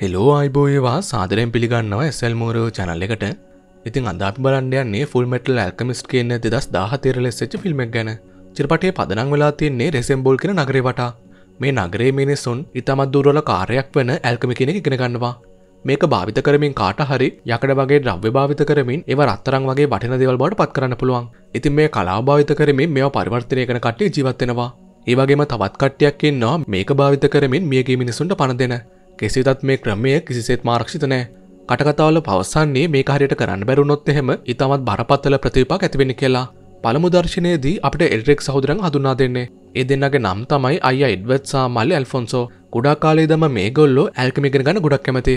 Hello අයිබෝයවා සාදරයෙන් පිළිගන්නව ඇසල් මෝරෝ channel එකට ඉතින් අදාපි බලන්ඩයන්නේ ෆල්මටල් ඇල්කමිස්ට කියන්න දෙදස් දාහතේර ලෙස්සච ෆිල්ම්ක් ගැන චිරපටේ පදනං වෙලා තියන්නේ රෙසෙම්බෝල් කෙන නගරවට මේ නගරේ මිනිසුන් ඉතාමත් දුරල කාරයක් වන ඇල්කමි කෙනෙ ඉගෙනගන්නවා මේක භාවිත කරමින් කාට හරි යකඩ වගේ ද්‍රව්‍ය භාවිත කරමින් ඒව රත්තරං වගේ වටින දෙවල් බවට පත් කරන්න පුළුවන් ඉතින් මේ කලා භාවිත කරමින් මෙ පරිවර්තනය කන කට්ටේ ජීවත්වෙනවා ඒවගේම තවත් කට්ටයක් එන්නවා මේක භාවිත කරමින් මියගේ මිනිසුන්ට පණ දෙෙන කෙසේතත් මේ ක්‍රමය කිසිසේත් මාරක්ෂිත නෑ කටකතාවල පවසන්නේ මේ හරියට කරන්න බැරුණොත් එහෙම ඉතාමත් බරපත්තල ප්‍රතිවිපාක ඇතිවෙන කියලා පළමු දර්ශනයේදී අපට එල්රෙක් සහෝදරන් හඳුනා දෙන්නේ ඒ දෙන්නගේ නම් තමයි අයියා එඩ්වර්ඩ් සහ මල්ලි ඇල්ෆොන්සෝ ගොඩාක් කාලේ ඉඳන්ම මේගොල්ලෝ ඇල්කමි ඉගෙන ගන්න ගොඩක් කැමති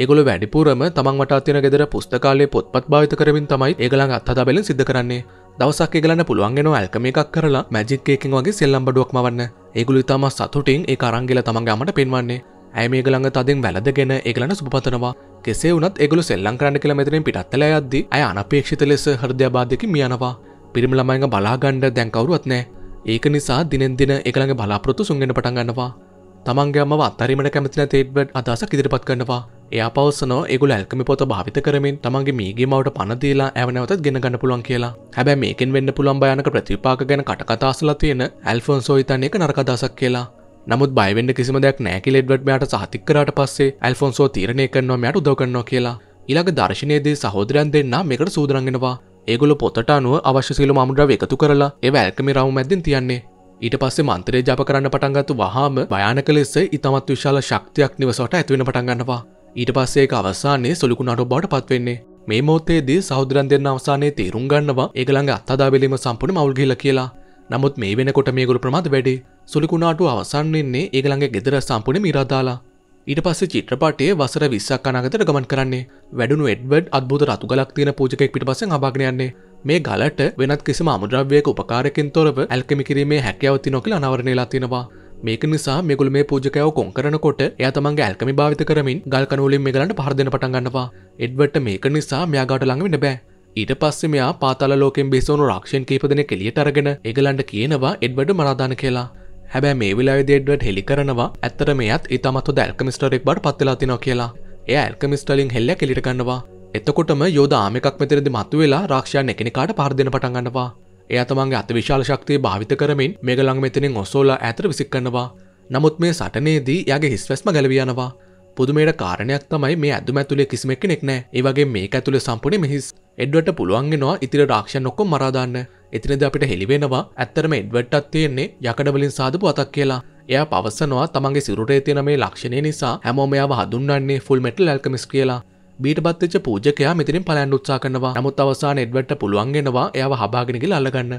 ඒගොල්ලෝ වැඩිපුරම තමන් වටා තියෙන ගෙදර පුස්තකාලේ පොත්පත් භාවිත කරමින් තමයි ඒගොල්ලන් අත්හදා බැලෙන් සිද්ධ කරන්නේ දවසක් ඒගලන්න පුළුවන් වෙනවා ඇල්කම එකක් කරලා මැජික් එකකින් වගේ සෙල්ලම් බඩුවක් මවන්න ඒගොල්ලෝ ඉතාමත් සතුටින් ඒක අරන් ගිහලා තමන්ගේ අම්මට පෙන්වන්නේ ඇය මේ ගළඟ තදින් වැලදගෙන ඒගලන සුපතනවා කෙසේ වනත් එගලු සෙල්ලං කරන්න කළ මෙතරින් පිටත්තල අද්දි අය අනපේක්ෂිත ලෙස හෘදයාබාධයකි මියනවා පිරිම ළමයිඟ බලාගණ්ඩ දැන්කවරුත් නෑ ඒක නිසා දිනෙන් දින එකළඟ බලාපොරොත්තු සුන්ගෙන පටන්ගන්නවා තමන්ගේ අම අත්තරීමට කැමතින තේට්බට් අදස ඉදිරිපත් කරනවා එයා පවසන ඒගුල ඇල්කමි පොත භාවිත කරමින් තමන්ගේ මේගේ මවට පණදීලා ඇවනවතත් ගෙන ගන්න පුළුවන් කියලා හැබැ මේකෙන් වෙන්න පුළන් භයනක ප්‍රතිපාක ගැන කටකතාසලා තියෙන ඇල්ෆොන්සෝ ඉතන්නේ එක නරකදාසක් කියලා නමුත් බයිවෙන්ඩ කිසිම දෙයක් නෑකි ලෙඩ්වඩ් මෙයාට සහතික් කරාට පස්සේ ඇල්ෆොන්සෝ තීරණය කරනවා මෙයාට උදව් කරනවා කියලා ඊළඟ දර්ශනයේදී සහෝදරයන් දෙන්න මේකට සූදරන්ගෙනවා ඒගොල පොතට අනුව අවශ්‍ය සියලු මමුද්‍රව එකතු කරලා ඒව ඇල්කමි රවුම් මැද්දින් තියන්නේ ඊට පස්සේ මන්ත්‍රය ජප කරන්න පටන්ගත්තු වහාම භයානක ලෙස ඉතමත් විශාල ශක්තියක් නිවසට ඇත්වෙන පටන්ගන්නවා ඊට පස්සේ අවසානයේ සොලිකු නඩු බවට පත්වෙන්නේ මේ මෝතේදී සෞදරන් දෙන්න අවසානයේ තේරුම් ගන්නවා ඒගළඟ අත්තාදාබෙලීම සම්පුර්ණ මවල්ගිල කියලා නමුත් මේ වෙනකොට මේගොලු ප්‍රමාද වැඩි සුලිකුණාටු අවසන්වෙන්නේ ඒගළඟ ගෙදර සම්පුණ මිරදාලා ඊට පස්සේ චිත්‍රපටයේ වසර 20ක් අනාගතයට ගමන් කරන්නේ. වැඩුණු එඩ්වඩ් අද්භූත රතු ගලක් තියෙන පූජකෙක් පිටිපස්සෙන් අභාගන යන්නේ. මේ ගලට වෙනත් කිසිම අමුද්‍රව්‍යයක උපකාරකෙන් තොරව ඇල්කමි කිරීමේ හැකියාව තියෙනවා කියලා අනාවරණය වෙලා තියෙනවා. මේක නිසා මේගොල්ලෝ මේ පූජකයව කොන් කරනකොට එයා තමන්ගේ ඇල්කමි භාවිත කරමින් ගල් කණු වලින් මේගලන්ට පහර දෙන්න පටන් ගන්නවා. එඩ්වඩ්ට මේක නිසා මෙයා ගාට ළඟ වෙන්න බෑ. ඊට පස්සේ මෙයා පාතාල ලෝකෙන් බිසවුණු රාක්ෂයන් කීප දෙනෙක් එළියට අරගෙන ඒගලන්ට කියනවා එඩ්වඩ් මරාදාන කියලා. හැබැ මේ විලා දේඩ්වට හෙළි කරනවා ඇත්තර මේත් ඉතාමත් දැල්කමිස්ටරෙක් බට පත්වෙලා තිනො කියලා එය ඇල්කමිස්ටලින් හෙල්ල කෙලිටගන්නවා එතකොටම යෝදාමකක් මෙතරදි මත්තු වෙලා රක්ෂයන් එකනිකාට පාර්දින පටන්ගන්නවා එයතමන්ගේ අතිවිශාල ශක්තිය භාවිත කරමින් මෙගලං මෙතනින් ඔසෝලා ඇතර විසික්කන්නවා නමුත් මේ සටනේදී යගේ හිස්වැස්ම ගැලවියනවා පුදුමයට කාරණයක් තමයි මේ ඇදු ඇතුලේ කිසිමක් කෙනෙක් නෑ ඒවගේ මේ ඇතුළ සම්පුණ මෙහිස් එඩ්වට පුළුවන්ගෙනවා ඉතිර රක්ෂණ ඔක්කො මරාදාන්න එතිනද අපිට හෙළිවෙනවා ඇත්තරම එඩ්වට්ටත් තියෙන්නේ යකඩවලින් සාධපු අතක් කියලා එයා පවසනවා තමන්ගේ සිරුරේ තියෙන මේ ලක්ෂණය නිසා හැමෝම එයාව හඳුන්වන්නේ ෆුල් මෙටල් ඇල්කමිස් කියලා බීට බත්වෙච්ච පූජකයා මෙතනින් පලයන් උත්සාහ කරනවා නමුත් අවසාන එඩ්වට්ට පුළුවන්ගෙනවා එයාව හබාගෙන ගිහලා අල්ලගන්න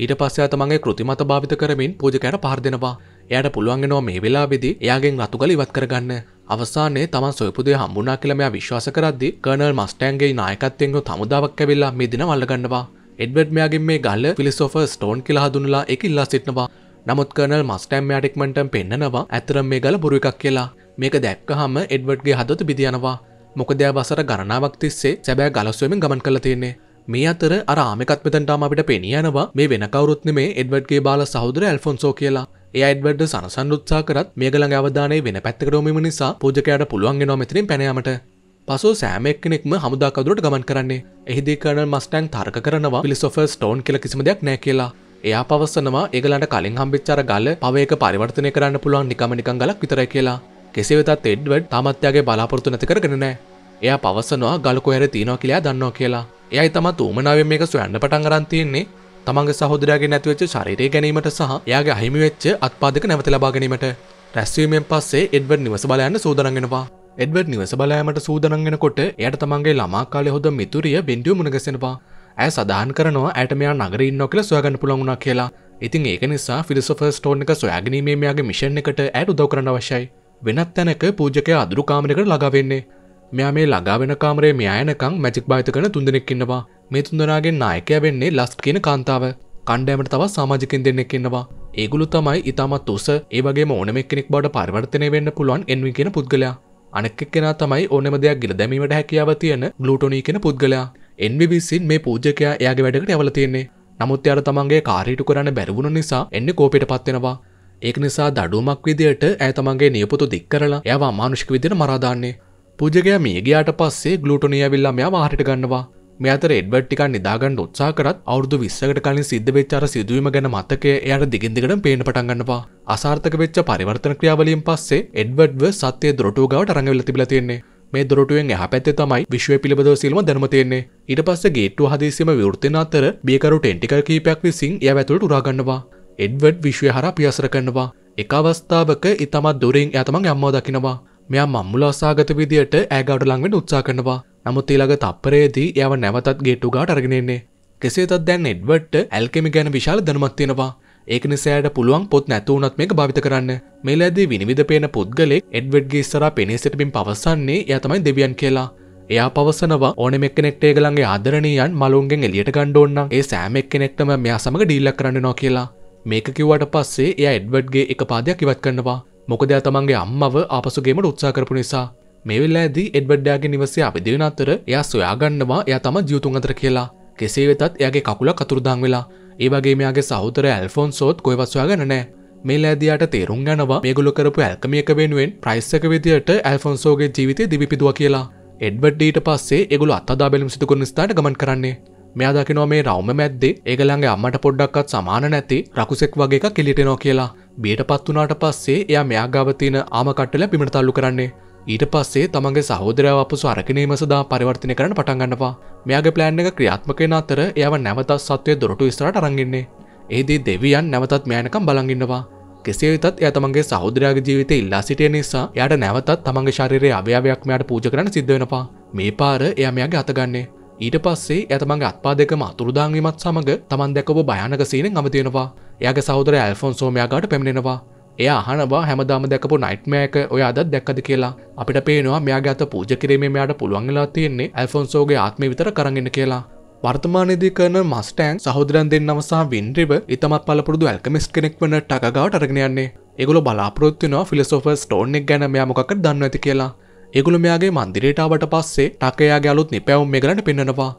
ඊට පස්සේ තමන්ගේ කෘතිමත භාවිත කරමින් පූජකයාට පහර දෙනවා එයට පුළුවන්ගෙනවා මේ වෙලා බෙදි එයාගෙන් අතුගල ඉවත් කරගන්න අවසානයේ තමන් සොයපුදේ හම්බුනා කියලා මෙයා විශ්වාස කරද්දී කර්නල් මස්ටෑන්ගේ නායකත්වයෙන් හමුදාවක් ඇවිල්ලා මේ දින වල්ලගන්නවා එඩ්වර්ඩ් මෙයාගෙන් මේ ගල්ල ෆිලොසොෆර් ස්ටෝන් කියලා හඳුන්ලා ඒක ඉල්ලා සිටිනවා නමුත් කර්නල් මස්ටෑන් මෙයාට ඉක්මනටම පෙන්නනවා ඇතරම් මේ ගල බොරු එකක් කියලා මේක දැක්කහම එඩ්වර්ඩ්ගේ හදවත බිඳ යනවා මොකද එයා වසර ගණනාවක් තිස්සේ සැබෑ ගලස්වීමෙන් ගමන් කරලා තියෙන්නේ මේ අතර අර ආමකත් මෙතැන්ටාම අපිට පෙනියනවා මේ වෙන කවරුත් නෙමේ එඩ්වඩ්ගේ බාල සහෝදර ඇල්ෆොන්සෝ කියලා ඒ අයිඩ්වඩ සනසන් උත්සා කරත් මේ ගළඟ අවධානය වෙන පැත්තකටෝමම නිසා පූජකයට පුළුවන් වෙනවා මෙතනින් පැනයාමට පසු සෑමෙක්නෙක්ම හමුදාකදුරට ගමන් කරන්නේ එහිදී කරන මස්ටන් තර්ක කරනවා පිලිසොෆර් ස්ටෝන් කියල කිසිම දෙයක් නෑ කියලා එයා පවස්සනවා ඒගලන්ට කලින් හම්බිච්චාර ගල පවයක පරිවර්තනය කරන්න පුළුවන් නිකමනිකං ගලක් විතර කියලා කෙසේවෙතත් එඩ්වඩ් තමත්යාගේ බලාපොරතු නැති කරගෙනනෑ එයා පවසනවා ගලකොහැර තියනවා කියලා දන්නවා කියලා එයයි තමත් ූමනාවෙන් මේක සොයන්න පටන් අරන්තියෙන්නේ තමන්ගේ සහෝදරයාගේ නැතිවෙච්ච ශරීරය ගැනීමට සහ එයාගේ අහිමි වෙච්ච අත්පාදක නැවත ලබා ගැනීමට රැස්වීමෙන් පස්සේ එඩ්වඩ් නිවස බලයන්න සූදානම් වෙනවා. එඩ්වඩ් නිවස බලෑමට සූදානම් වෙනකොට එයාට තමන්ගේ ළමා කාලේ හොද මිතුරිය බින්දුව මුණගැසෙනවා. ඇය සඳහන් කරනවා ඇයට මෙයා නගරේ ඉන්නවා කියලා සොයාගන්න පුළුවන් වුණා කියලා. ඉතින් ඒක නිසා ෆිලොසොෆර් ස්ටෝන් එක සොයාගැනීමේ මෙයාගේ මිෂන් එකට ඇයට උදව් කරන්න අවශ්‍යයි. වෙනත් තැනක පූජකයා අඳුරු කාමරයකට ළඟා වෙන්නේ. මෙයා මේ ළඟා වෙන කාමරේ මෙයා එනකම් මැජික් භාවිත කරන තුන්දෙනෙක් ඉන්නවා. මේ තුන්දෙනාගේ නායකයා වෙන්නේ ලස්ට් කියන කාන්තාව. කණ්ඩෑමට තවත් සමාජිකින් දෙන්නෙක් ඉන්නවා. ඒගොල්ලෝ තමයි ඊටමත් උස ඒ වගේම ඕනම එක්කෙනෙක් බවට පරිවර්තනය වෙන්න පුළුවන් එන්වි කියන පුද්ගලයා. අනෙක් එක්කෙනා තමයි ඕනම දෙයක් ගිල දැමීමට හැකියාව තියෙන ග්ලූටෝනී කියන පුද්ගලයා. එන්වි විසින් මේ පූජකයා එයාගේ වැඩකට යවලා තියෙන්නේ. නමුත් එයාට තමන්ගේ කාර්යීටු කරන්න බැරි වුණ නිසා එන්නේ කෝපයටපත් වෙනවා. ඒක නිසා දඩුවමක් විදියට ඇය තමන්ගේ නියපොතු දික් කරලා එයාව අමානුෂික විදියට මරා දාන්නේ. පූජකයා මේ ගියාට පස්සේ ග්ලූටොනී ඇවිල්ලා මෙයා මාහරට ගන්නවා. මේ අතර එඩ්වර්ඩ් ටිකක් නිදාගන්න උත්සාහ කරත් අවුරුදු 20කට කලින් සිද්ධ වෙච්ච අර සිදුවීම ගැන මතකය එයාට දිගින් දිගටම පේන්න පටන් ගන්නවා. අසාර්ථක වෙච්ච පරිවර්තන ක්‍රියාවලියෙන් පස්සේ එඩ්වර්ඩ්ව සත්‍යයේ දොරටුව ගාවට අරගෙන තිබිලා තියෙන්නේ. මේ දොරටුවෙන් එහා පැත්තේ තමයි විශ්වය පිළිබඳව සියලුම දැනුම තියෙන්නේ. ඊට පස්සේ ගේට්ටුව හදිසියෙම විවෘතන අතර බියකරු ටෙන්ටිකල් කීපයක් විසින් එයාව ඇතුළට උරා ගන්නවා. එඩ්වර්ඩ් විශ්වය හරහා පියසර කරනවා. එක අවස්ථාවක ඊටමත් දුරින් එයා තමන් යම්මව දකිනවා. මෙයා මම්මුලස්සාගත විදියට ඇගවට ලංවෙන් උත්සා කරනවා නමුත් ඊළඟ තප්පරේදී එයාව නැවතත් ගේට්ටු ගාට අරගෙනෙන්නේ කෙසේතත් දැන් එඩ්වර්ඩ්ට ඇල්කෙමි ගැන විශාල දැනුමක් තියෙනවා ඒක නිසායට පුළුවන් පොත් නැතුවුණත් මේක භාවිත කරන්න මේලාදී විනිවිද පේන පුද්ගලෙක් එඩ්වර්ඩ්ගේ ඉස්සරහා පෙනී සිටමින් පවසන්නේ එයා තමයි දෙවියන් කියලා එයා පවසනවා ඕනෙම කෙනෙක්ට ඒගලන්ගේ ආදරණීයන් මලුන්ගෙන් එලියට ගන්න ඕන නම් ඒ සෑම එක්කෙනෙක්ටම මෙයා සමග ඩීල් කරන්න ඕන කියලා. මේක කිව්වට පස්සේ එයා එඩ්වර්ඩ්ගේ එක පාදයක් ඉවත් කරනවා. මොකදයා තමන්ගේ අම්මව ආපසුගේමට උත්සා කරපු නිසා මේ වෙලාදී එඩ්වඩ්ඩයාගේ නිවසේ අපි දෙවෙන අතර එයා සොයාගන්නවා එයා තම ජීවතුන් අතර කියලා කෙසේ වෙතත් එයාගේ කකුල කතුරුදාන් වෙලා ඒ වගේ මෙයාගේ සහෝදර ඇල්ෆොන්සෝත් කොහෙවත් සොයාගෙන නැහැ මේ ලෑදියාට තේරුම් යනවා මේගොල්ලෝ කරපු ඇල්කමියක වෙනුවෙන් ප්‍රයිස් එක විදියට ඇල්ෆොන්සෝගේ ජීවිතය දිවිපිදුවා කියලා එඩ්වඩ් ඊට පස්සේ ඒගොල්ලෝ අත්අදා බැලීම් සිදු කරන ස්ථානට ගමන් කරන්නේ මෙයා දකිනවා මේ රවුම මැද්දේ ඒගොල්ලන්ගේ අම්මට පොඩ්ඩක්වත් සමාන නැති රකුසෙක් වගේ එකක් එළියට එනවා කියලා බියට පත් වනාට පස්සේ එයා මෙයා ගවතින ආමකට්ටල පිමට තල්ලු කරන්නේ ඊට පස්සේ තමගේ සහෝදරව අපපුසු අරකිනීම සදා පරිවර්තනය කරන පටන්ගන්නවා මෙයාගේ ප්ලෑන් එක ක්‍රියාත්මකෙන අතර එයව නැවතත් සත්වය දොරටු ස්තරට අරගන්නේ ඒදී දෙවියන් නැවතත් මෑනකම් බලගන්නවා කෙසේ වෙතත් එය තමන්ගේ සහෝදරයාගේ ජීවිතය ඉල්ලා සිටිය නිසා එයට නැවතත් තමන්ගේ ශරීරයේ අවයවයක් මෙයාට පූජ කරන්න සිද්ධ වෙනවා මේ පාර එයා මෙයාගේ අතගන්නේ ඊට පස්සේ එය තමන්ගේ අත්පා දෙකම අතුරුදාන් වීමත් සමග තමන් දැකව භයානක සීනෙන් අමතියෙනවා එයාගේ සහෝදර ඇල්ෆොන්සෝ මෙයාගාට පැමිණෙනවා. එයා අහනවා හැමදාම දැකපු නයිට්මෑක ඔය අදත් දැක්කද කියලා. අපිට පේනවා මෙයාගේ අත පූජ කිරීමේ මෙයාට පුළුවන් වෙලා තියෙන්නේ ඇල්ෆොන්සෝගේ ආත්මය විතර කරගෙන කියලා. වර්තමානයේදී කරන මස්ටෑන් සහෝදරන් දෙන්නම සහ වින්ඩ්‍රිව ඉතමත් පළපුරුදු ඇල්කමිස් කෙනෙක් වන ටකගාවට අරගෙන යන්නේ. ඒගොල්ලෝ බලාපොරොත්තු වෙනවා ෆිලොසොෆර් ස්ටෝන් එක ගැන මෙයා මොකක්ද දන්නව ඇති කියලා. ඒගොල්ලෝ මෙයාගේ මන්දිරයට ආවට පස්සේ ටකයාගේ අලුත් නිපැවුම් එක ගැන පෙන්නනවා.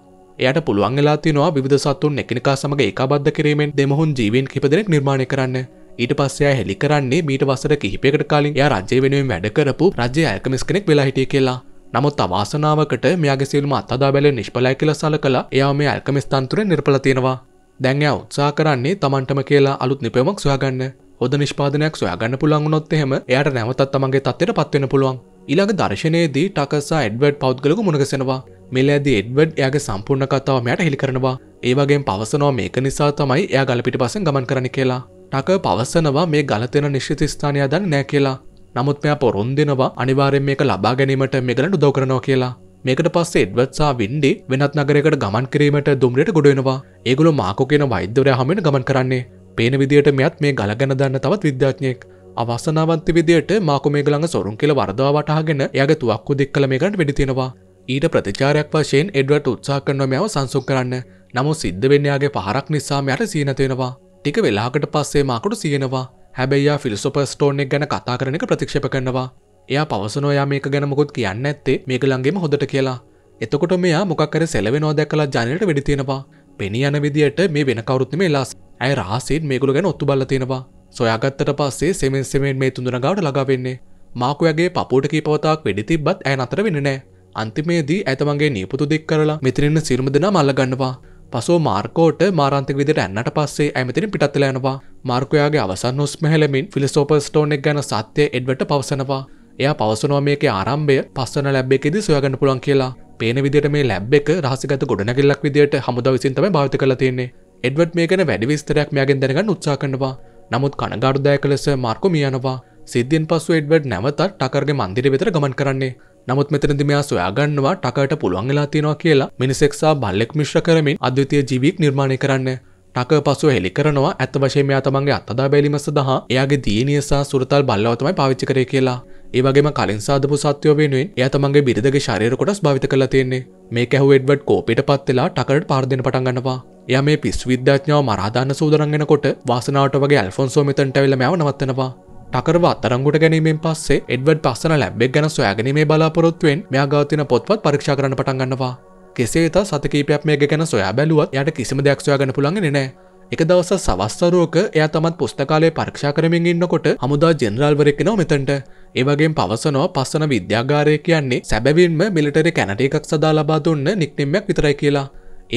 එයට පුළුවන් වෙලා තියෙනවා විවිධ සත්තුන් එකිනෙකා සමග ඒකාබද්ධ කිරීමෙන් දෙමහුන් ජීවීන් කිප දෙනෙක් නිර්මාණය කරන්න. ඊට පස්සෙයා හෙළි කරන්නේ මීට වසර කිහිපයකට කලින් එයා රජය වෙනුවෙන් වැඩ කරපු රජය අයකමිස් කෙනෙක් වෙලා හිටිය කියලා. නමුත් අවාසනාවකට මෙයාගේ සියලුම අත්අදා බැලුවේ නිෂ්ඵලයි කියලා සලකලා එයා මේ අල්කමිස් තන්ත්‍රය නිර්ඵල තියෙනවා. දැන් එයා උත්සාහ කරන්නේ Tamanටම කියලා අලුත් නිපැයුමක් සොයාගන්න. හොඳ නිෂ්පාදනයක් සොයාගන්න පුළුවන් වුණොත් එහෙම එයාට නැවතත් තමන්ගේ තත්ත්වයට පත් වෙන්න පුළුවන්. ඊළඟ දර්ශනයේදී ටකසා එඩ්වඩ් පෞද්ගලක මුණගසෙනවා මෙලෑදී එඩ්වඩ් එයාගේ සම්පූර්ණ කතාව මෙයට හෙළි කරනවා ඒ වගේම පවසනවා මේක නිසා තමයි එයා ගල පිටිපස්සෙන් ගමන් කරන්න කියලා ටක පවසනවා මේ ගලතෙන නිශ්චිත ස්ථානය දන්නේ නැහැ කියලා නමුත් මෙයා පොරොන්දෙනවා අනිවාර්යෙන් මේක ලබා ගැනීමට මේගලට උදව් කරනවා කියලා මේකට පස්සේ එඩ්වර්ඩ් සහ වින්ඩි වෙනත් නගරයකට ගමන් කිරීමට දුම්රියට ගොඩ වෙනවා. ඒගොල්ලෝ මාකෝ කියන වෛද්‍යවරයා හමුවෙන් ගමන් කරන්නේ. පේන විදියට මෙයත් මේ ගල ගැන දන්න තවත් විද්‍යාඥයෙක්. අවසනාවන්ති විදියට මාකු මේගලඟ සොරුන් කියල වරදවා වටහාගෙන යග තුවක්කු දෙක්කල මේකට වෙඩිතිෙනවා. ඊට ප්‍රතිචාරයක් වශයෙන් එඩවට උත්සා කරන මෙයාව සංසුක් කරන්න නමු සිද්ධ වෙන්නයාගේ පහරක් නිසාම යට සීනතිෙනවා. ටික වෙලාකට පස්සේ මාකුට සියෙනවා හැබැයියා ෆිල්සොප ස්ටෝනෙක් ගැන කතා කරනක ප්‍රතික්ෂප කරනවා. එයා පවසනෝයා මේක ගැනමකුත් කියන්න ඇත්තේ මේගලන්ගේම හොඳට කියලා. එතකොට මෙයා මොකක්කර සැලවෙනෝ දැකලා ජනයට වෙඩිතිෙනවා. පෙනි යන විදියට මේ වෙන කවරුත්ම එලාස් ඇය රහසින් මේගුල ගැන ඔත්තු බල්ලතිෙනවා සොයාගත්තට පස්සේ සෙමෙන් සෙමෙන් මේ තුඳුන ගාවට ළඟා වෙන්නේ. මාකුයාගේ පපුවට කීපවතාවක් වෙඩි තිබ්බත් ඇය නතර වෙන්නේ නැහැ. අන්තිමේදී ඇතමගේ නියපොතු දෙක් කරලා මෙතනින් සිරුම දෙනා මල්ල ගන්නවා. පසෝ මාර්කෝට මාරන්තික විදිහට ඇන්නට පස්සේ ඇය මෙතනින් පිටත් වෙලා යනවා. මාර්කෝයාගේ අවසන් හුස්ම හැලමින් ෆිලොසෝපර් ස්ටෝන් එක ගැන සත්‍ය එඩ්වර්ඩ්ට පවසනවා. එයා පවසනවා මේකේ ආරම්භය පස්වන ලැබ් එකේදී සොයාගන්න පුළුවන් කියලා. පේන විදිහට මේ ලැබ් එක රහසිගත ගොඩනැගිල්ලක් විදිහට හමුදා විසින් තමයි භාවිත කරලා තියෙන්නේ. එඩ්වර්ඩ් මේ ගැන වැඩි විස්තරයක් මෙයාගෙන් දැනගන්න උත්සාහ කරනවා. නමුත් කනගරුදායක ලෙස මාර්කෝ මියනවා සිද්ධියෙන් පසු එඩ්වඩ් නැවතත් ටකර්ගේ මන්දිර වෙතර ගමන් කරන්නේ. නමුත් මෙතනදි මෙයා සොයාගන්නවා ටකර්ට පුළුවන් වෙලා තියෙනවා කියලා මිනිසෙක්සා බල්ලෙක් මිශ්‍ර කරමින් අද්විතීය ජීවියෙක් නිර්මාණය කරන්න. ටක පසුව හෙළි කරනවා ඇත්ත වශයෙන් මෙයා තමන්ගේ අත්දැකීම සඳහා එයාගේ දියණිය සහ සුරතල් බල්ලව තමයි පාවිච්චි කරේ කියලා. ඒවගේම කලින් සාධපු සත්‍යෝ වෙනුවෙන් එය තමන්ගේ බිරිඳගේ ශරීර කොටස් භාවිත කරලා තියෙන්නේ මේක ඇහුව එඩ්වඩ් කෝපයට පත් වෙලා ටකරට පාර දෙන්න පටන් ගන්නවා එයා මේ පිස් විද්‍යාඥාව මරාදාන්න සූදරන් වෙනකොට වාසනාවට වගේ ඇල්ෆොන්සෝ මෙතනට ඇවිල්ලා මෑව නවත්තනවා. ටකරව අත්තරංගුට ගැනීමෙන් පස්සේ එඩ්වඩ් පස්සන ලැබ්බෙක් ගැන සොයාගැනීමේ බලාපොරොත්තුවෙන් මෙයා ගාව තියෙන පොත්පත් පරීක්ෂා කරන්න පටන් ගන්නවා. කෙසේ වෙතත් සති කිහිපයක් මේක ගැන සොයා බැලුවත් එයාට කිසිම දෙයක් සොයාගන්න පුළුවන්න්නේ නැහැ. එක දවසක් සවස් සරුවක එයා තමත් පුස්තකාලේ පරීක්ෂා කරමින් ඉන්නකොට හමුදා ජෙනරාල්වරයෙක් එනවා මෙතනට. ඒවගේ පවසනෝ පස්සන විද්‍යාගාරය කියන්නේ සැබැවින්ම මිලිටරි කැනට එකක් සදා ලබා දුන්න නික්නිම්මයක් විතරයි කියලා.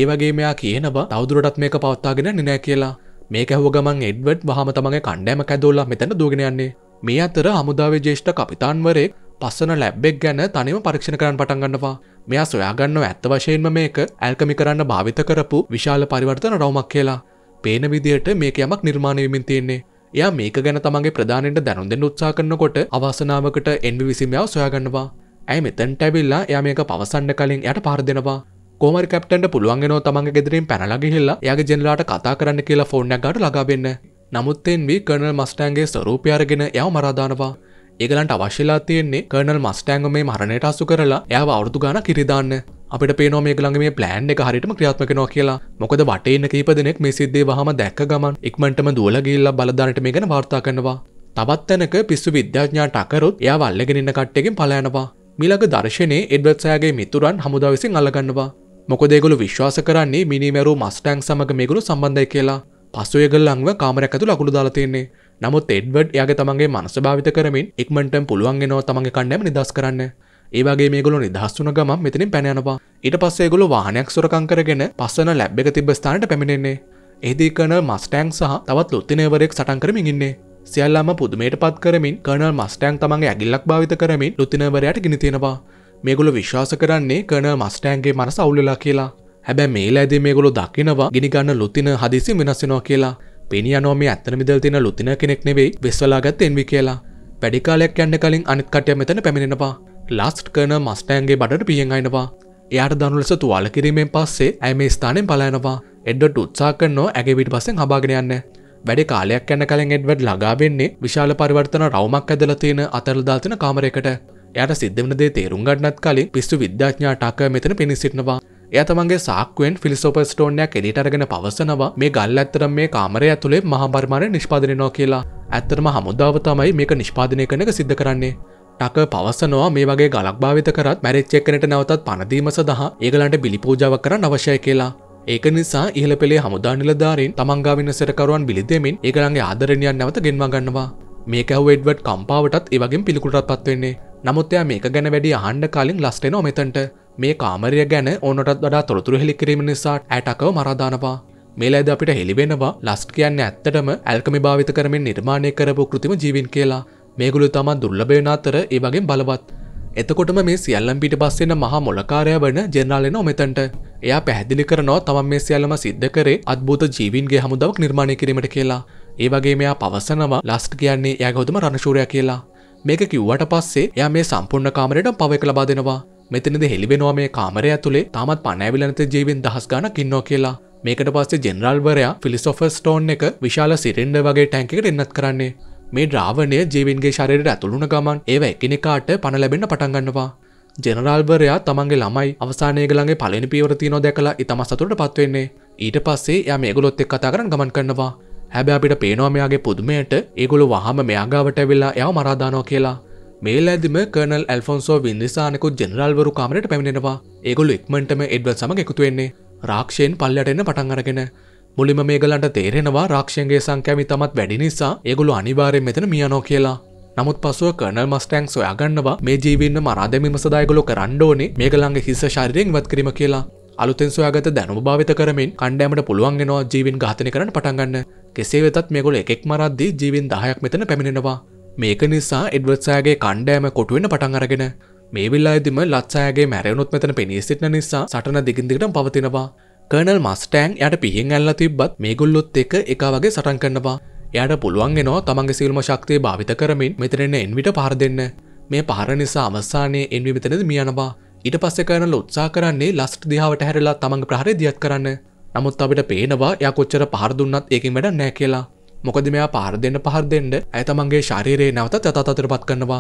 ඒවගේ මෙයා කියනවා තවදුරටත් මේක පවත්තාගෙන නිනෑ කියලා. මේ ඇහුව ගමන් එඩ්වඩ් හම තමගේ කණ්ඩෑම කැදෝල්ලා මෙතැන දෝගෙනයන්නේ. මේ අතර හමුදාවේ ජේෂ්ඨ කපිතාන්වරෙක් පස්සන ලැබ්බෙක් ගැන තනිව පරීක්ෂණ කරන්න පටන්ගන්නවා මෙයා සොයාගන්නව ඇත්ත වශයෙන්ම මේක ඇල්කමි කරන්න භාවිත කරපු විශාල පරිවර්තන රවමක් කියලා. පේන විදියට මේක යමක් නිර්මාණයවිමින් තියෙන්නේ එයා මේක ගැන තමන්ගේ ප්‍රධානයට දැනුම් දෙන්න උත්සාහ කරනකොට අවසනාවකට එන්වි විසිමියාව සොයාගන්නවා. ඇයි මෙතෙන්ට ඇවිල්ලා එයා මේක පවසන්න කලින් එයාට පාර දෙනවා. කොමරි කැප්ටන්ට පුළුවන් වෙනවා තමන්ගේ ගෙදරින් පැනලා ගිහිල්ලා එයාගේ ජෙනරාට කතා කරන්න කියලා ෆෝන් එකක් ගාවට ළඟා වෙන්න. නමුත් එන්වි කර්නල් මස්ටෑන්ගේ ස්වරූපය අරගෙන එයාව මරා දානවා. ඒගලන්ට අවශ්‍යලා තියෙන්නේ කර්නල් මස්ටෑන්ග මේ මරණයට අසු කරලා එයාව අවුරුදු ගාණක් ඉරිදාන්න. අපිට පේනෝ මේ ළඟ මේ ප්ලෑන් එක හරිටම ක්‍රියාත්මකනවා කියලා මොකද වටේන්න කීප දෙනෙක් මේ සිද්ධේ වහම දැක්ක ගමන් ඉක්මටම දුවල ගිල්ලා බලධානට මේ ගැන වාර්තා කරනවා තවත් තැනක පිස්සු විද්‍යාඥාට අකරොත් එයා වල්ලගෙනන්න කට්ටගෙන් පලයනවා මිලක දර්ශනයේ එඩ්වත්සෑගේ මිතුරන් හමුදා විසින් අල්ලගන්නවා මොකද ඒගොල්ලෝ විශ්වාස කරන්නේ මිනිමැරු මස්ටෑන් සමග මේගොල්ලෝ සම්බන්ධයි කියලා පසු ඒගොල්ලන්ව කාමරයක් ඇතුළේ අකුණු දාලා තියෙන්නේ නමුත් එඩ්වඩ් එයාගේ තමන්ගේ මනස භාවිත කරමින් ඉක්මනටම පුළුවන් වෙනවා තමන්ගේ කණ්ඩායම නිදහස් කරන්න ඒවගේ මේගොලු නිදහස් වුණ ගමන් මෙතනින් පැන යනවා. ඊට පස්සේ ඒගොල්ලෝ වාහනයක් සොරකම් කරගෙන පස්සන ලැබ් එක තිබ්බ ස්ථානට පැමිණෙන්නේ. එහිදී කර්නල් මස්ටෑන්ක් සහ තවත් ලුත්තිනේවරයෙක් සටන් කරමින් ඉන්නේ. සියල්ලම පුදුමයට පත් කරමින් කර්නල් මස්ටෑන් තමන්ගේ ඇගිල්ලක් භාවිත කරමින් ලුතිනවරයට ගෙන තියෙනවා. මේගොල්ලෝ විශ්වාස කරන්නේ කර්නල් මස්ටෑන්ගේ මනස අවුල්ලා කියලා. හැබැයි මේ ලෑදී මේගොල්ලෝ දකිනවා ගිනි ගන්න ලුතින හදිසි වෙනස් වෙනවා කියලා. පෙනියනවා මේ ඇත්තම මිදල් තියෙන ලුතින කෙනෙක් නෙවෙයි වෙස්වලාගත් එන්වි කියලා. වැඩි කාලයක් යන්න කලින් අනිත් කට්ටිය මෙතන පැමිණෙනවා. ලාස්ට් කරන මස්ටෑන්ගේ බඩට පියෙන් අයිනවා එයාට දනුලෙස තුවාල කිරීමෙන් පස්සේ ඇම ස්ථානෙන් පලයනවා එඩ්ඩට උත්සා කරනෝ ඇගේවිට පසෙන් හබාගෙනයන්න වැඩි කාලයක් යන්න කලින් එඩ්වඩ් ලගාවෙන්නේ විශාල පරිවර්තන රවමක් ඇදල තියෙන අතරල්දාතින කාමරයකට යට සිද්ධමන දේ තේරුම් ගන්නත් කලින් පිස්සු විද්‍යාඥා ටක මෙතන පිණිසිටනවා එය තමන්ගේ සාක්ුවෙන් ෆිලිසෝප ස්ටෝනයක් එඩිටරගෙන පවසනවා මේ ගල් ඇත්තරම් මේ කාමරය ඇතුළේ මහබර්මාණය නිෂ්පාදනනෝ කියලා ඇත්තරම හමුදාව තමයි මේක නිෂ්පාදනය කනක සිද්ධ කරන්නේ ටක පවසනවා මේ වගේ ගලක් භාවිත කරත් මැරච්චෙක්කනට නැවතත් පනදීම සඳහා ඒගලන්ට බිලිපූජාව කරන්න අවශ්‍යය කියලා. ඒක නිසා ඉහළ පෙළේ හමුදා නිලධාරීන් තමන්ගා වින්නසරකරුවන් බිලි දෙමින් ඒගලන්ගේ ආදරණියන් නැවත ගෙන්වා ගන්නවා. මේක ඇහුව එඩ්වඩ් කම්පාවටත් ඒ වගේම පිළිකුලටත් පත් වෙන්නේ. නමුත් එයා මේක ගැන වැඩි අහන්න කලින් ලස්ට් එනවා මෙතනට. මේ කාමරය ගැන ඕනටත් වඩා තොරතුරු හෙළි කිරීම නිසා ඇටකව මරා දානවා. මේලද අපිට හෙළිවෙනවා ලස්ට් කියන්න ඇත්තටම ඇල්කමි භාවිත කරමින් නිර්මාණය කරපු කෘතිම ජීවින් කියලා මේගුළු තමන් දුර්ලභයන අතර ඒ වගේ බලවත්. එතකොටම මේ සියල්ලම් පිට පස්සෙන මහා මොලකාරය වන ජෙනරාලෙන ඔමතන්ට එයා පැහැදිලි කරනවා තමන් මේ සියල්ලම සිද්ධ කරේ අත්භූත ජීවින්ගේ හමුදාවක් නිර්මාණය කිරීමට කියලා. ඒ වගේ මෙයා පවසනවා ලාස්ට් කියන්නේ එයා ගෞතම රණශූරය කියලා. මේක කිව්වට පස්සේ එයා මේ සම්පූර්ණ කාමරයට පවෙක ලබා දෙනවා. මෙතනද හෙළිවෙනවා මේ කාමරය ඇතුලේ තාමත් පණෑවිලනත ජීවින් දහස් ගණක් ඉන්නවා කියලා. මේකට පස්සේ ජෙනරල්වරයා ෆිලිසොෆර් ස්ටෝන් එක විශාල සිරෙන්ඩ වගේ ටැන්කට එන්නත් කරන්නේ මේ ද්‍රාවණය ජීවින්ගේ ශරීරයට ඇතුළුන ගමන් ඒව එකිනෙකාට පණ ලැබෙන්න පටන් ගන්නවා. ජෙනරාල්වරයා තමන්ගේ ළමයි අවසානයේ ගලගේ පළවෙනි පියවර තියනවා දැකලා ඉතම සතුටට පත් වෙන්නේ. ඊට පස්සේ එයා මේගොල්ලොත් එක්ක කතා කරන් ගමන් කරනවා. හැබැයි අපිට පේනවා මෙයාගේ පුදුමයට ඒගොල්ලෝ වහම මෙයා ගාවට ඇවිල්ලා එයාව මරා දානවා කියලා. මේ ලැදිම කර්නල් ඇල්ෆොන්සෝ වින්දිසානෙකුත් ජෙනරාල්වරු කාමරයට පැමිණෙනවා. ඒගොල්ලෝ ඉක්මනටම එඩ්වර්ඩ් සමග එකතු වෙන්නේ. රාක්ෂයෙන් පල්ලයට එන්න පටන් අරගෙන මුලිම මේගලන්ට තේරෙනවා රක්ෂයන්ගේ සංකැමි තමත් වැඩි නිසා ඒගොලු අනිවාරයෙන් මෙතන මියනෝ කියලා නමුත් පසුව කනල් මස්ටෑන් සොයාගන්නවා මේ ජීවින්න මරාදැමීම සදායගොලො කරන්න ඕනේ මේගලන්ගේ හිස ශරිරයෙන් වත් කිරීම කියලා අලුතෙන් සොයාගත දැනුම භාවිත කරමින් කණ්ඩෑමට පුළුවන්ගෙනවා ජීවින් ඝාතනය කරන්න පටන්ගන්න කෙසේ වෙතත් මේගොල එකෙක් මරද්දී ජීවින් දහයක් මෙතන පැමිණෙනවා මේක නිසා එඩ්වර්ත්සෑගේ කණ්ඩෑම කොටුවෙන පටන් අරගෙන මේ විල්ලා ඇදිම ලත්සෑගේ මැරයුණුත් මෙතන පෙනී සිටින නිසා සටන දිගින්දිගටම පවතිනවා කනල් මස්ටෑන් යට පිහින් ඇල්ල තිබ්බත් මේ ගොල්ලොත් එක එක වගේ සටන් කරනවා යට පුළුවන් එනවා තමන්ගේ සිල්ම ශක්තිය භාවිත කරමින් මෙතනෙන්න එන්විට පාර දෙන්න මේ පහර නිසා අවස්සානයේ එන්වි මෙතනද මියනවා ඊට පස්සේ කනල් උත්සා කරන්නේ ලස්ට දිහාවට හැරලා තමන්ගේ ප්‍රහරය දියත් කරන්න නමුත් අපිට පේනවා යා කොච්චර පහර දුන්නත් ඒකින් වැඩ නෑ කියලා මොකද මෙයා පාර දෙන්න පහර දෙෙන්ඩ ඇ තමන්ගේ ශරීරයේ නැවත තතතර පත් කන්නවා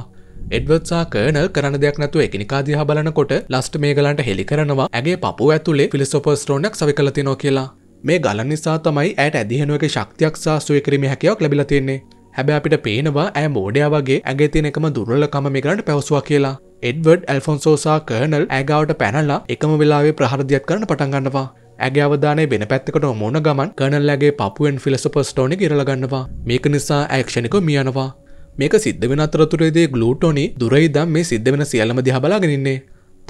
එඩවර්සා කර්නල් කරන දෙයක් නැතුව එකනිකාදිහ බලනකොට ලස්ට මේගලන්ට හෙළි කරනවා ඇගේ පපු ඇතුලේ පිලිසොපස් ටෝනක් සවි කලතිනෝ කියලා මේ ගල නිසා තමයි ඇයට ඇදිහෙනුවක ශක්තියක් සා සුවකරීම හැකයක් ලැබිල තියෙන්නේ හැබැ අපිට පේනවා ඇ මෝඩයා වගේ ඇගේ තියෙනකම දුර්ලකම මේගලන්ට පැවසවා කියලා එඩවඩ් ඇල්ෆොන්සෝසා කර්නල් ඇගාවට පැනල්ලා එකම වෙලාවේ ප්‍රහරදියක් කරන පටන්ගන්නවා ඇගේ අවධානය වෙන පැත්තකට ඔමෝන ගමන් කනල්ලගේ පපුුවෙන් ෆිලසප ස්ටෝනි ඉරලගන්නවා මේක නිසා ඇක්ෂණක මියනවා මේක සිද්ධ වෙන අතරතුරේදේ ගලූටෝනි දුරයිදම් මේ සිද්ධ වෙන සියල්ලම දිහබලාගෙනන්නේ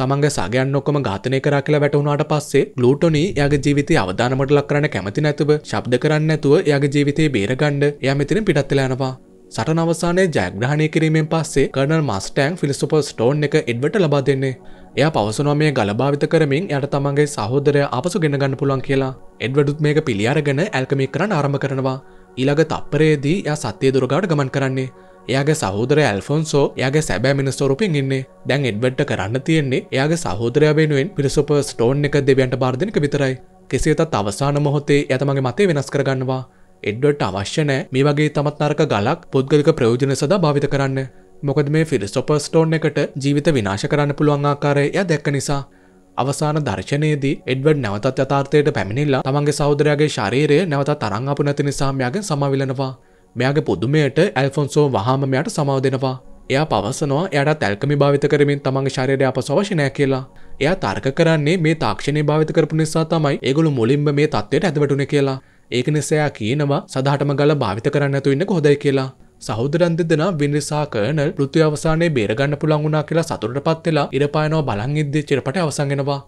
තමන්ගේ සගයන් ඔක්කොම ඝාතනය කරා කියලා වැටුණාට පස්සේ ග්ලූටොනි එයාගේ ජීවිතය අවදානමට ලක් කරන්න කැමති නැතුව ශබ්ද කරන්න නැතුව එයාගේ ජීවිතේ බේරගන්න එයා මෙතනින් පිටත් වෙලා යනවා. සටන අවසානයේ ජයග්‍රහණය කිරීමෙන් පස්සේ කර්නල් මස්ටෑන් ෆිලොසොෆර් ස්ටෝන් එක එඩ්වර්ට ලබා දෙන්නේ. එය පවසනවා මේ ගලභාවිත කරමින් යට තමන්ගේ සහෝදරය අපසු ගෙනගන්න පුළුවන් කියලා එඩ්වඩුත් මේක පිළියාරගෙන ඇල්කමි කරන්න ආරම කරනවා ඊළඟ තප්පරේදී ය සත්‍යය දුරගාට ගමන් කරන්නේ එයාගේ සහෝදර ඇල්ෆොන්සෝ යාගේ සැබෑ මිනිස්තෝරුපින් ඉන්නේ දැන් එඩ්වඩ්ට කරන්න තියෙන්නේ එයාගේ සහෝදරය වෙනුවෙන් පිරිසුප ස්ටෝන් එක දෙවියන්ට බාර්ධනක විතරයි කෙසේතත් අවසාන මොහොතේ ඇතමගේ මතේ වෙනස් කරගන්නවා එඩ්වඩ්ට අවශ්‍ය නෑ මේ වගේ තමත් නරක ගලක් පුද්ගලික ප්‍රයෝජන සඳහා භාවිත කරන්න මොකද මේ ෆිරිස්ටොපර් ස්ටෝන් එකට ජීවිත විනාශ කරන්න පුළුවන් ආකාරය එය දැක්ක නිසා අවසාන දර්ශනයේදී එඩ්වඩ් නැවතත් යථාර්ථයට පැමිණිල්ලා තමන්ගේ සහෝදරයාගේ ශරීරය නැවතත් තරං අපු නැති නිසා මෙයාගෙන් සමවිලනවා. මෙයාගේ පුදුමයට ඇල්ෆොන්සෝ වහාම මෙයාට සමාව දෙනවා. එයා පවසනවා එයාටත් ඇල්කමි භාවිත කරමින් තමන්ගේ ශරීරය අපසු අවශ්‍ය නැහැ කියලා. එයා තර්ක කරන්නේ මේ තාක්ෂණය භාවිත කරපු නිසා තමයි ඒගොල්ලෝ මුලින්ම මේ தත්ත්වයට ඇදවටුනේ කියලා. ඒක නිසා කියනවා සදාටම ගල භාවිත කරන්න නැතුව ඉන්න කොහොදයි කියලා. සහෝදරන් දෙදෙනා විනිසා කර්නල් ෘතු අවසානයේ බේරගන්න පුළුවන් වුණා කියලා සතුටට පත් වෙලා ඉරපායනවා බලන් ඉද්දී චිරපට අවසන් වෙනවා.